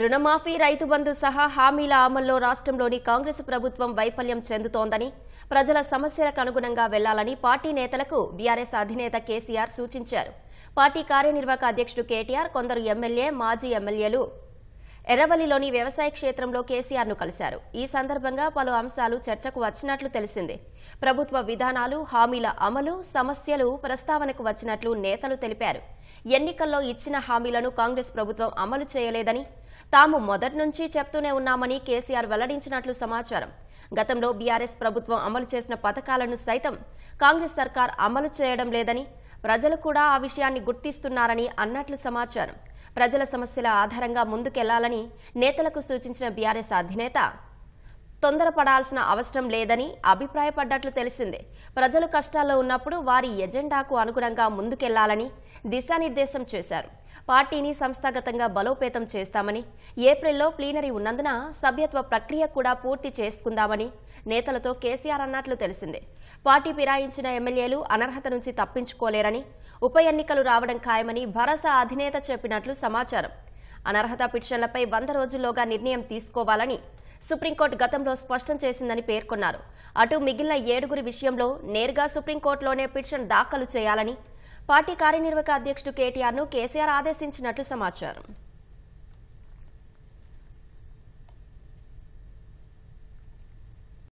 రుణమాఫీ రైతు బంధు సహా హామీల అమల్లో రాష్ట్రంలోని కాంగ్రెస్ ప్రభుత్వం వైఫల్యం చెందుతోందని ప్రజల సమస్యలకు అనుగుణంగా వెళ్లాలని పార్టీ నేతలకు బీఆర్ఎస్ అధినేత కేసీఆర్ సూచించారు పార్టీ కార్యనిర్వాహక అధ్యక్షుడు కేటీఆర్ కొందరు ఎమ్మెల్యే మాజీ ఎమ్మెల్యేలు ఎర్రవల్లిలోని వ్యవసాయ క్షేత్రంలో కేసీఆర్ను కలిశారు ఈ సందర్భంగా పలు అంశాలు చర్చకు వచ్చినట్లు తెలిసింది ప్రభుత్వ విధానాలు హామీల అమలు సమస్యలు ప్రస్తావనకు వచ్చినట్లు నేతలు తెలిపారు ఎన్నికల్లో ఇచ్చిన హామీలను కాంగ్రెస్ ప్రభుత్వం అమలు చేయలేదని తాము మొదటి నుంచి చెప్తూనే ఉన్నామని కేసీఆర్ వెల్లడించినట్లు సమాచారం గతంలో బీఆర్ఎస్ ప్రభుత్వం అమలు చేసిన పథకాలను సైతం కాంగ్రెస్ సర్కార్ అమలు చేయడం లేదని ప్రజలు కూడా ఆ విషయాన్ని గుర్తిస్తున్నారని అన్నట్లు సమాచారం ప్రజల సమస్యల ఆధారంగా ముందుకెళ్లాలని నేతలకు సూచించిన బీఆర్ఎస్ అధినేత తొందరపడాల్సిన అవసరం లేదని అభిప్రాయపడ్డట్లు తెలిసిందే ప్రజలు కష్టాల్లో ఉన్నప్పుడు వారి ఎజెండాకు అనుగుణంగా ముందుకెళ్లాలని దిశానిర్దేశం చేశారు పార్టీని సంస్థాగతంగా బలోపేతం చేస్తామని ఏప్రిల్లో ప్లీనరీ ఉన్నందున సభ్యత్వ ప్రక్రియ కూడా పూర్తి చేసుకుందామని నేతలతో కేసీఆర్ అన్నట్లు తెలిసిందే పార్టీ ఫిరాయించిన ఎమ్మెల్యేలు అనర్హత నుంచి తప్పించుకోలేరని ఉప ఎన్నికలు రావడం ఖాయమని భరోసా అధినేత చెప్పినట్లు సమాచారం అనర్హత పిటిషన్లపై వంద రోజుల్లోగా నిర్ణయం తీసుకోవాలని సుప్రీంకోర్టు గతంలో స్పష్టం చేసిందని పేర్కొన్నారు అటు మిగిలిన ఏడుగురి విషయంలో నేరుగా సుప్రీంకోర్టులోనే పిటిషన్ దాఖలు చేయాలని పార్టీ కార్యనిర్వాహక అధ్యక్షుడు కేటీఆర్ను కేసీఆర్ ఆదేశించినట్లు సమాచారం